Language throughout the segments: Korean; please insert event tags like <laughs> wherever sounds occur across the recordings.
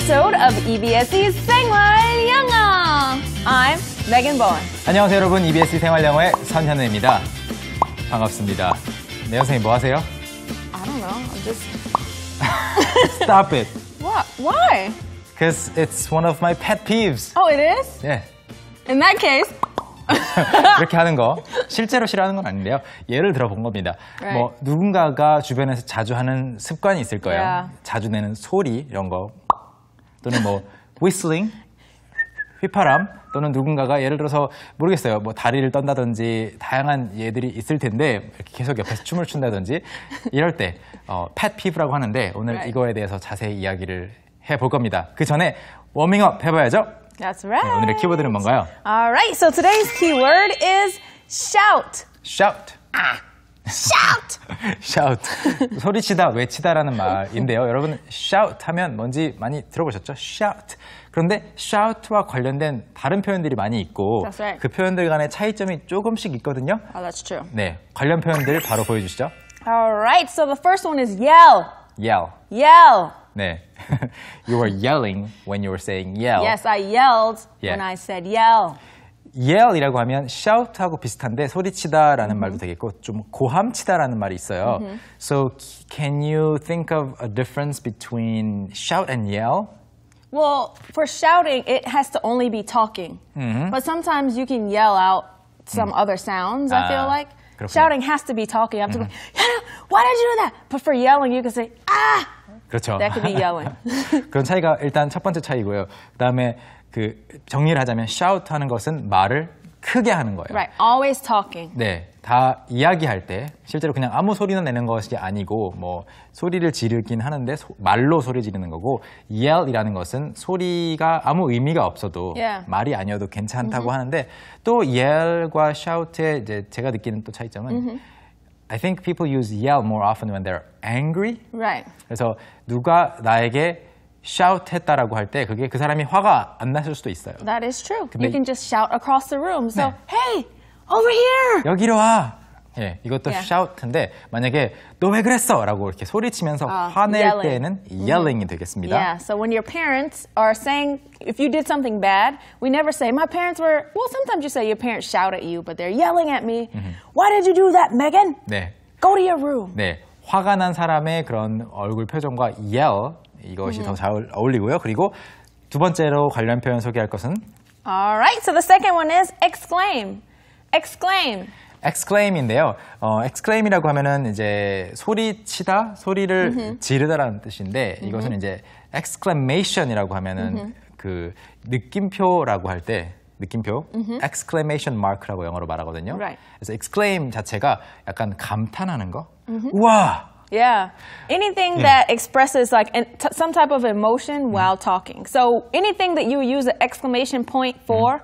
episode of EBSE 생활 영어. I'm Megan Bowen. 안녕하세요, 여러분. EBSE 생활 영어의 선현우입니다. 반갑습니다. 네, 선생님 뭐 하세요? I don't know. I'm just Stop it. What? Why? Because it's one of my pet peeves. Oh, it is? 네. In that case, 이렇게 하는 거 실제로 싫어하는 건 아닌데요. 예를 들어본 겁니다. Right. 뭐 누군가가 주변에서 자주 하는 습관이 있을 거예요. Yeah. 자주 내는 소리 이런 거 또는 뭐 whistling 휘파람 또는 누군가가 예를 들어서 모르겠어요 뭐 다리를 떤다든지 다양한 예들이 있을 텐데 이렇게 계속 옆에서 춤을 춘다든지 이럴 때 어, pet peeve라고 하는데 오늘 이거에 대해서 자세히 이야기를 해볼 겁니다 그 전에 워밍업 해봐야죠 That's right 네, 오늘의 키워드는 뭔가요? Alright, so today's keyword is shout Shout 아. shout! shout. 소리치다, 외치다라는 말인데요. 여러분, shout 하면 뭔지 많이 들어보셨죠? shout. 그런데 shout와 관련된 다른 표현들이 많이 있고 right. 그 표현들 간의 차이점이 조금씩 있거든요. Oh, that's true. 네, 관련 표현들 바로 보여주시죠. Alright, so the first one is yell. Yell. Yell. 네. you were yelling when you were saying yell. Yes, I yelled yeah. when I said yell. yell이라고 하면 shout하고 비슷한데 소리치다라는 말도 되겠고 좀 고함치다라는 말이 있어요. So can you think of a difference between shout and yell? Well, for shouting, it has to only be talking. Mm-hmm. But sometimes you can yell out some other sounds, I feel like. 그렇군요. Shouting has to be talking. You have to go, why did you do that? But for yelling, you can say, ah! 그렇죠. That could be yelling. <laughs> 그런 차이가 일단 첫 번째 차이고요. 그 다음에 그 정리를 하자면 shout 하는 것은 말을 크게 하는 거예요. Right. Always talking. 네. 다 이야기할 때 실제로 그냥 아무 소리나 내는 것이 아니고 뭐 소리를 지르긴 하는데 소, 말로 소리 지르는 거고 yell이라는 것은 소리가 아무 의미가 없어도 yeah. 말이 아니어도 괜찮다고 mm -hmm. 하는데 또 yell과 shout의 이제 제가 느끼는 또 차이점은 mm -hmm. I think people use yell more often when they're angry. Right. 그래서 누가 나에게 shout 했다라고 할 때 그게 그 사람이 화가 안 났을 수도 있어요. That is true. You can just shout across the room. So, 네. hey, over here. 여기로 와. 예, 이것도 Yeah. shout인데 만약에 너 왜 그랬어라고 이렇게 소리치면서 아, 화낼 yelling. 때에는 yelling이 되겠습니다. Yeah, so when your parents are saying, if you did something bad, we never say, my parents were, well, sometimes you say your parents shout at you, but they're yelling at me, why did you do that, Megan? 네. Go to your room. 네, 화가 난 사람의 그런 얼굴 표정과 yell 이것이 더잘 음. 어울리고요. 그리고 두 번째로 관련 표현 소개할 것은 Alright, so the second one is exclaim. Exclaim. exclaim인데요. 어, exclaim이라고 하면은 이제 소리치다, 소리를 지르다라는 뜻인데 이것은 이제 exclamation이라고 하면은 그 느낌표라고 할 때 느낌표 exclamation mark라고 영어로 말하거든요. Right. 그래서 exclaim 자체가 약간 감탄하는 거. 우와! Yeah. Anything yeah. that expresses like an, some type of emotion mm. while talking. So anything that you use an exclamation point mm-hmm. for mm.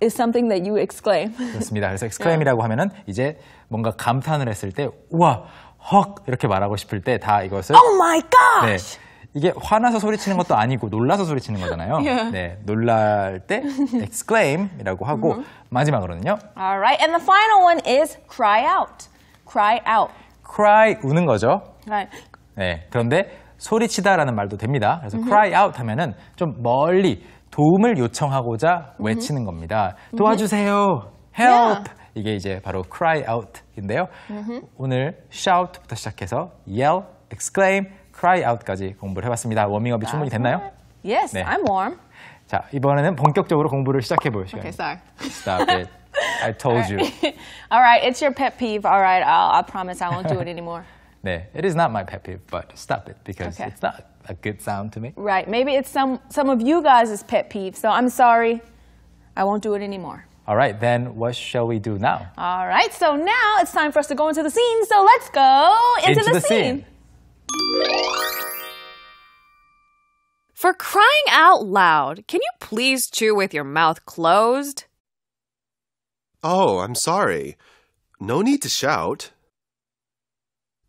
is something that you exclaim. <laughs> 그렇습니다. 그래서 exclaim이라고 하면은 이제 뭔가 감탄을 했을 때 우와 헉 이렇게 말하고 싶을 때 이것을 Oh my gosh. 네. 이게 화나서 소리치는 것도 아니고 놀라서 소리치는 거잖아요. Yeah. 네, 놀랄 때 <laughs> exclaim이라고 하고 mm -hmm. 마지막으로는요. Alright, and the final one is cry out. Cry out. cry 우는 거죠. Right. 네. 그런데 소리치다라는 말도 됩니다. 그래서 mm -hmm. cry out 하면은 좀 멀리 도움을 요청하고자 mm -hmm. 외치는 겁니다. 도와주세요. help. Yeah. 이게 이제 바로 cry out인데요. 오늘 shout부터 시작해서 yell, exclaim, cry out까지 공부를 해봤습니다. 워밍업이 충분히 됐나요? Yes, 네. I'm warm. 자, 이번에는 본격적으로 공부를 시작해 볼 시간입니다. Okay, sorry. Stop it. I told all right. you. <laughs> all right, it's your pet peeve. All right, I'll, I promise I won't do it <laughs> anymore. yeah, it is not my pet peeve, but stop it because okay. it's not a good sound to me. Right, maybe it's some, some of you guys' pet peeve, so I'm sorry. I won't do it anymore. All right, then what shall we do now? All right, so now it's time for us to go into the scene, so let's go into, into the, the, scene. scene. For crying out loud, can you please chew with your mouth closed? Oh, I'm sorry. No need to shout.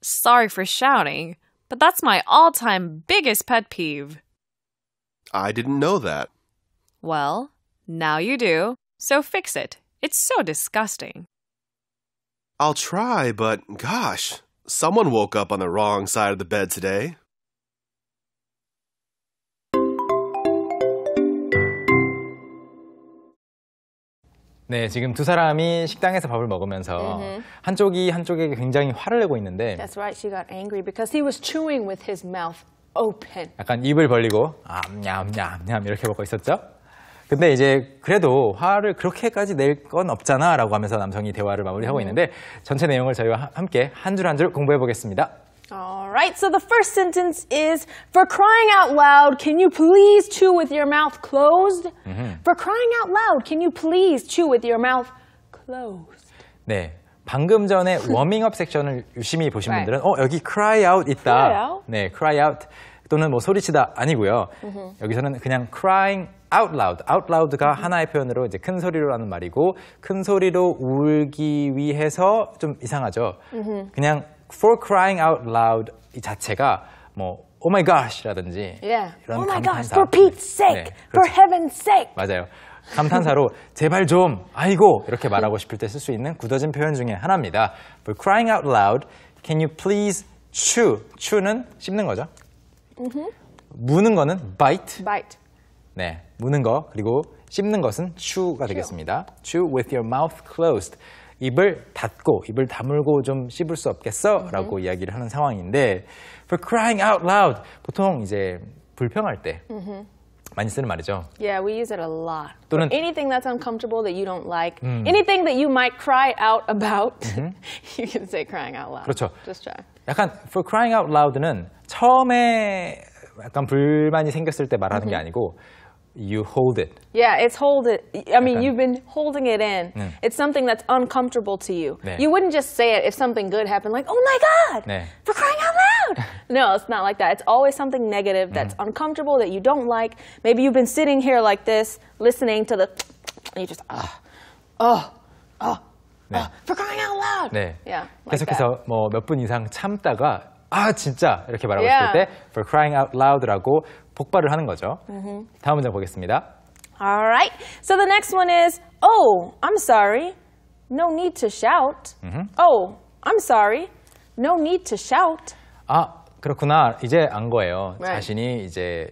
Sorry for shouting, but that's my all time biggest pet peeve. I didn't know that. Well, now you do, so fix it. It's so disgusting. I'll try, but gosh, someone woke up on the wrong side of the bed today. 네, 지금 두 사람이 식당에서 밥을 먹으면서 mm-hmm. 한쪽이 한쪽에게 굉장히 화를 내고 있는데 That's right. She got angry because he was chewing with his mouth open. 약간 입을 벌리고 암냠냠냠 이렇게 먹고 있었죠. 근데 이제 그래도 화를 그렇게까지 낼 건 없잖아라고 하면서 남성이 대화를 마무리하고 음. 있는데 전체 내용을 저희와 함께 한 줄 한 줄 공부해 보겠습니다. All right, so the first sentence is For crying out loud, can you please chew with your mouth closed? Mm -hmm. For crying out loud, can you please chew with your mouth closed? 네. 방금 전에 <laughs> 워밍업 섹션을 유심히 보신 right. 분들은 어 여기 cry out 있다. Cry out? 네, cry out 또는 뭐 소리치다 아니고요. Mm -hmm. 여기서는 그냥 crying out loud. out loud가 mm -hmm. 하나의 표현으로 이제 큰 소리로라는 말이고 큰 소리로 울기 위해서 좀 이상하죠. Mm-hmm. 그냥 for crying out loud 이 자체가 뭐 oh my gosh라든지 yeah. 이런 oh my gosh, 감탄사. for Pete's sake, 네, for heaven's sake. 맞아요. 감탄사로 제발 좀 아이고 이렇게 말하고 싶을 때 쓸 수 있는 굳어진 표현 중에 하나입니다. For crying out loud, can you please chew? chew는 씹는 거죠. Mm-hmm. 무는 거는 bite. bite. 네, 무는 거 그리고 씹는 것은 chew가 되겠습니다. chew with your mouth closed. 입을 닫고 입을 다물고 좀 씹을 수 없겠어라고 이야기를 하는 상황인데 for crying out loud 보통 이제 불평할 때 많이 쓰는 말이죠. Yeah, we use it a lot. 또는 anything that's uncomfortable that you don't like, 음. anything that you might cry out about, 음. you can say crying out loud. 그렇죠. Just try. 약간 for crying out loud는 처음에 약간 불만이 생겼을 때 말하는 음. 게 아니고 you hold it. Yeah, it's hold it. I mean, you've been holding it in. It's something that's uncomfortable to you. 네. You wouldn't just say it if something good happened, like, oh my God, 네. for crying out loud. <laughs> no, it's not like that. It's always something negative that's mm-hmm. uncomfortable that you don't like. Maybe you've been sitting here like this, listening to the, and you just, ah, oh, oh. 네. Oh, for crying out loud. 네. Yeah, like 계속해서 뭐 몇 분 이상 참다가 아 진짜 이렇게 말하고 yeah. 싶을 때 for crying out loud라고 복발을 하는 거죠. Mm-hmm. 다음 문장 보겠습니다. Alright, so the next one is oh I'm sorry, no need to shout. Mm-hmm. Oh I'm sorry, no need to shout. 아 그렇구나 이제 안 거예요. Right. 자신이 이제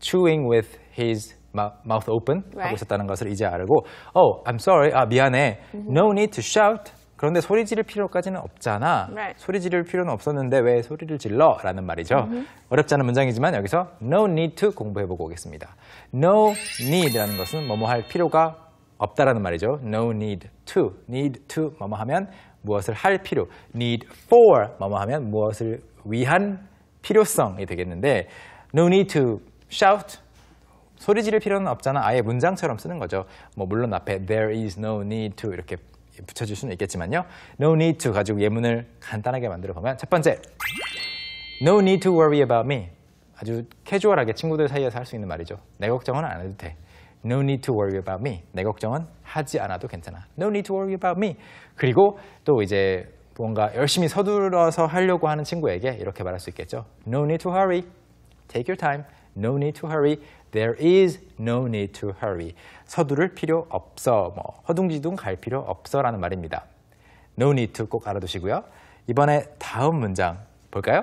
chewing with his mouth open right. 하고 있었다는 것을 이제 알고 oh I'm sorry 아 미안해 mm-hmm. no need to shout 그런데 소리 지를 필요까지는 없잖아. Right. 소리 지를 필요는 없었는데 왜 소리를 질러? 라는 말이죠. Mm -hmm. 어렵지 않은 문장이지만 여기서 no need to 공부해보고 오겠습니다. no need라는 것은 뭐뭐 할 필요가 없다라는 말이죠. no need to, need to 뭐뭐 하면 무엇을 할 필요, need for 뭐뭐 하면 무엇을 위한 필요성이 되겠는데 no need to shout, 소리 지를 필요는 없잖아. 아예 문장처럼 쓰는 거죠. 뭐 물론 앞에 there is no need to 이렇게 붙여줄 수는 있겠지만요. No need to 가지고 예문을 간단하게 만들어 보면 첫 번째, No need to worry about me. 아주 캐주얼하게 친구들 사이에서 할 수 있는 말이죠. 내 걱정은 안 해도 돼. No need to worry about me. 내 걱정은 하지 않아도 괜찮아. No need to worry about me. 그리고 또 이제 뭔가 열심히 서둘러서 하려고 하는 친구에게 이렇게 말할 수 있겠죠. No need to hurry. Take your time. No need to hurry. There is no need to hurry. 서두를 필요 없어. 뭐 허둥지둥 갈 필요 없어라는 말입니다. No need to 꼭 알아두시고요. 이번에 다음 문장 볼까요?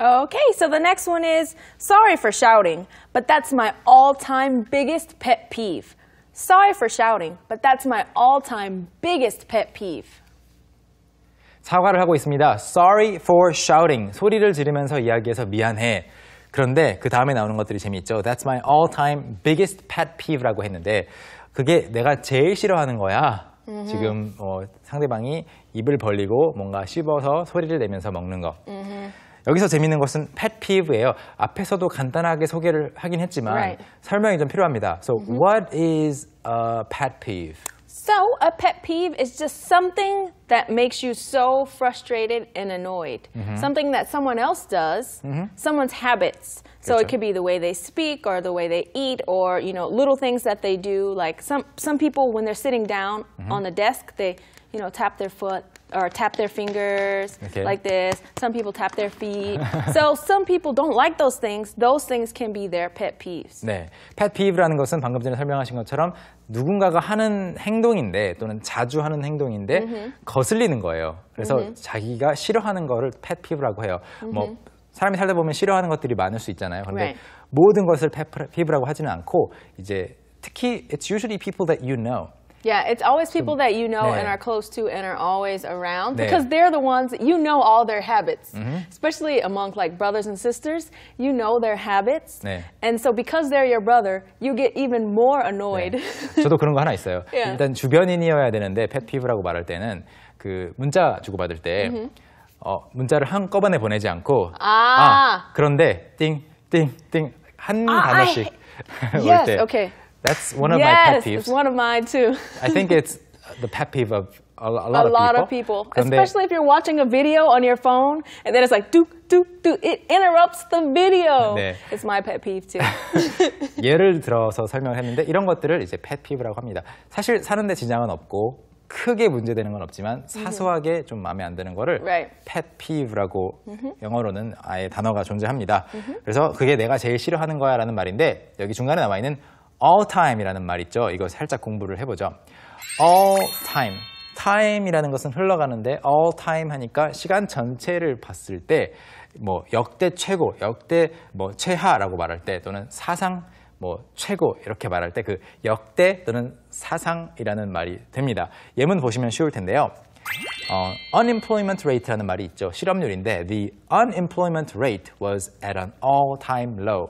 Okay, so the next one is sorry for shouting, but that's my all-time biggest pet peeve. Sorry for shouting, but that's my all-time biggest pet peeve. 사과를 하고 있습니다. Sorry for shouting. 소리를 지르면서 이야기해서 미안해. 그런데 그 다음에 나오는 것들이 재미있죠. That's my all-time biggest pet peeve라고 했는데 그게 내가 제일 싫어하는 거야. 음흠. 지금 어, 상대방이 입을 벌리고 뭔가 씹어서 소리를 내면서 먹는 거. 음흠. 여기서 재미있는 것은 pet peeve예요. 앞에서도 간단하게 소개를 하긴 했지만 right. 설명이 좀 필요합니다. So 음흠. what is a pet peeve? So a pet peeve is just something that makes you so frustrated and annoyed. Mm -hmm. Something that someone else does, mm -hmm. someone's habits. So it could be the way they speak or the way they eat or, you know, little things that they do. Like some, some people, when they're sitting down mm -hmm. on the desk, they, you know, tap their foot or tap their fingers okay. like this. Some people tap their feet. so some people don't like those things. Those things can be their pet peeves. 네, pet peeve라는 것은 방금 전에 설명하신 것처럼 누군가가 하는 행동인데 또는 자주 하는 행동인데 mm -hmm. 거슬리는 거예요. 그래서 mm -hmm. 자기가 싫어하는 거를 pet peeve라고 해요. Mm -hmm. 뭐 사람이 살다 보면 싫어하는 것들이 많을 수 있잖아요. 그런데 right. 모든 것을 pet peeve라고 하지는 않고 이제 특히 it's usually people that you know. Yeah, it's always people that you know man. and are close to and are always around man. because they're the ones you know all their habits, mm -hmm. especially among like brothers and sisters. You know their habits, man. and so because they're your brother, you get even more annoyed. <laughs> 저도 그런 거 하나 있어요. Yeah. 일단 주변인이어야 되는데 펫피브라고 말할 때는 그 문자 주고받을 때 mm -hmm. 어, 문자를 한꺼번에 보내지 않고 아, 아 그런데 띵띵띵한 단어씩 아, I... 올때 yes, <laughs> okay. That's one of yes, my pet peeves. Yes, it's one of mine too. I think it's the pet peeve of a, a lot, a of, lot people. of people. especially they, if you're watching a video on your phone and then it's like do do do it interrupts the video. 네. It's my pet peeve too. 예를 들어서 설명했는데 이런 것들을 이제 pet peeve라고 합니다. 사실 사는데 지장은 없고 크게 문제되는 건 없지만 사소하게 mm -hmm. 좀 마음에 안 드는 거를 right. pet peeve라고 mm -hmm. 영어로는 아예 단어가 존재합니다. Mm -hmm. 그래서 그게 내가 제일 싫어하는 거야라는 말인데 여기 중간에 나와 있는 all time이라는 말 있죠. 이거 살짝 공부를 해보죠. all time. time이라는 것은 흘러가는데 all time 하니까 시간 전체를 봤을 때 뭐 역대 최고, 역대 뭐 최하라고 말할 때 또는 사상 뭐 최고 이렇게 말할 때 그 역대 또는 사상이라는 말이 됩니다. 예문 보시면 쉬울 텐데요. 어, unemployment rate라는 말이 있죠. 실업률인데 the unemployment rate was at an all-time low.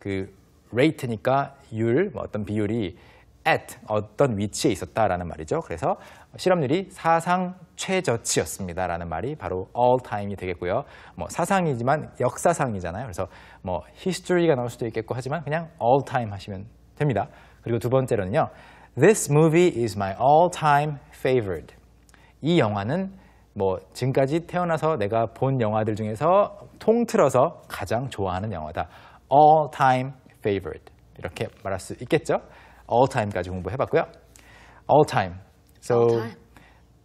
그 rate니까 율, 뭐 어떤 비율이 at 어떤 위치에 있었다라는 말이죠. 그래서 실업률이 사상 최저치였습니다라는 말이 바로 all time이 되겠고요. 뭐 사상이지만 역사상이잖아요. 그래서 뭐 history가 나올 수도 있겠고 하지만 그냥 all time 하시면 됩니다. 그리고 두 번째로는요. This movie is my all-time favorite. 이 영화는 뭐 지금까지 태어나서 내가 본 영화들 중에서 통틀어서 가장 좋아하는 영화다. All-time favorite 이렇게 말할 수 있겠죠. all time까지 공부해봤고요. all time. So all time.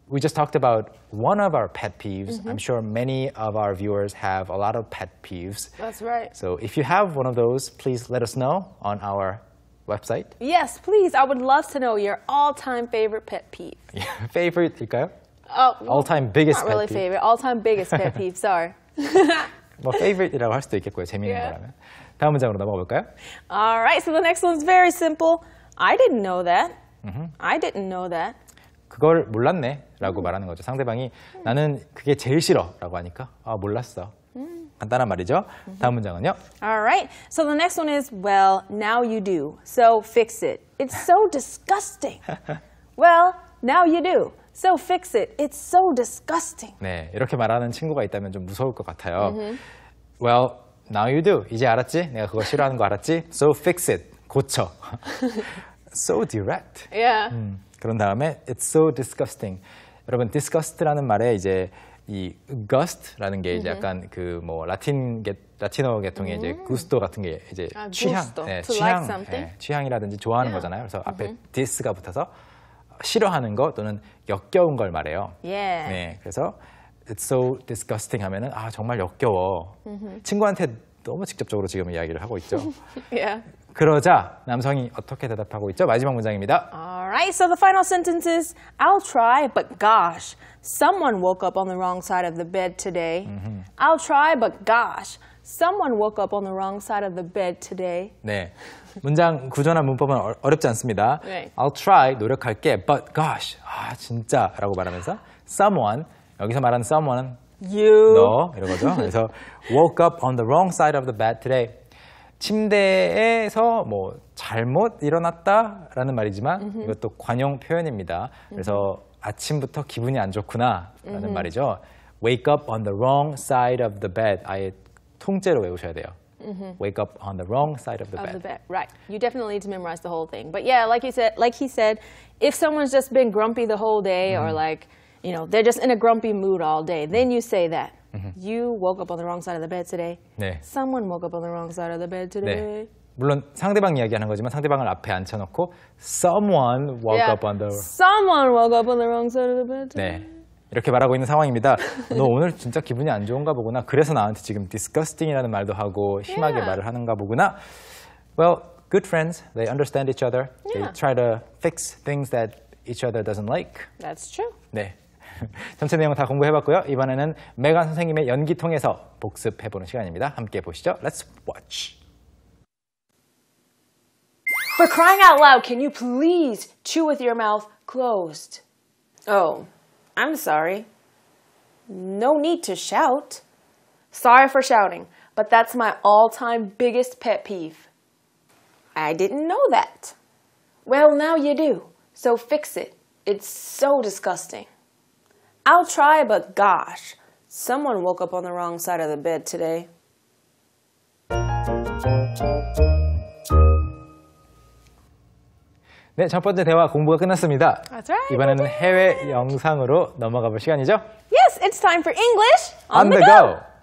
we just talked about one of our pet peeves. Mm -hmm. I'm sure many of our viewers have a lot of pet peeves. That's right. So if you have one of those, please let us know on our website. Yes, please. I would love to know your all-time favorite pet peeve. <laughs> favorite, okay? Oh, all-time biggest not really pet peeve. favorite. All-time biggest pet <laughs> peeve. Sorry. 뭐 favorite이라고 할 수도 있겠고요. 재미있는 yeah. 거라면. 다음 문장으로 넘어가 볼까요? Alright, so the next one's very simple. I didn't know that. I didn't know that. 그걸 몰랐네 라고 말하는 거죠. 상대방이 나는 그게 제일 싫어 라고 하니까 아 몰랐어. 간단한 말이죠. 다음 문장은요. Alright, so the next one is well, now you do. So fix it. It's so disgusting. well, now you do. So fix it. It's so disgusting. 네, 이렇게 말하는 친구가 있다면 좀 무서울 것 같아요. Well, Now you do. 이제 알았지? 내가 그거 싫어하는 거 알았지? So fix it. 고쳐. <laughs> so direct. Yeah. 음, 그런 다음에 it's so disgusting. 여러분 disgust라는 말에 이제 이 gust라는 게 이제 약간 그 뭐 라틴 게, 라틴어 계통의 이제 음. gusto 같은 게 이제 아, 취향, g t o 예, t like 취향, 예, something? 예, 취향이라든지 좋아하는 거잖아요. 그래서 앞에 dis가 붙어서 싫어하는 거 또는 역겨운 걸 말해요. 예. 네, 그래서 it's so disgusting 하면은 아 정말 역겨워. 친구한테 너무 직접적으로 지금 이야기를 하고 있죠. yeah. 그러자 남성이 어떻게 대답하고 있죠? 마지막 문장입니다. Alright, so the final sentence is I'll try, but gosh, someone woke up on the wrong side of the bed today. I'll try, but gosh, someone woke up on the wrong side of the bed today. 네, 문장 구조나 문법은 어렵지 않습니다. I'll try, 노력할게, but gosh, 아 진짜라고 말하면서 someone 여기서 말하는 someone은 you. 너 이러거죠. 그래서 woke up on the wrong side of the bed today. 침대에서 뭐 잘못 일어났다라는 말이지만 이것도 관용 표현입니다. 그래서 아침부터 기분이 안 좋구나라는 말이죠. Wake up on the wrong side of the bed. 아예 통째로 외우셔야 돼요. Wake up on the wrong side of the Of bed. the bed, right? You definitely need to memorize the whole thing. But yeah, like you said, like he said, if someone's just been grumpy the whole day or like you know, they're just in a grumpy mood all day. Then you say that. Mm -hmm. You woke up on the wrong side of the bed today. 네. Someone woke up on the wrong side of the bed today. 네. 물론 상대방 이야기하는 거지만 상대방을 앞에 앉혀놓고 someone woke yeah. up on the someone woke up on the wrong side of the bed. Today. 네. 이렇게 말하고 있는 상황입니다. <laughs> 너 오늘 진짜 기분이 안 좋은가 보구나. 그래서 나한테 지금 disgusting이라는 말도 하고 심하게 yeah. 말을 하는가 보구나. Well, good friends, they understand each other. Yeah. They try to fix things that each other doesn't like. That's true. 네. <laughs> 전체 내용 다 공부해봤고요. 이번에는 메간 선생님의 연기 통해서 복습해보는 시간입니다. 함께 보시죠. Let's watch. For crying out loud, can you please chew with your mouth closed? Oh, I'm sorry. No need to shout. Sorry for shouting, but that's my all-time biggest pet peeve. I didn't know that. Well, now you do. So fix it. It's so disgusting. I'll try, but gosh, someone woke up on the wrong side of the bed today. 네, 첫 번째 대화 공부가 끝났습니다. That's right. 이번에는 해외 영상으로 시간이죠. Yes, it's time for English on, on the go. go.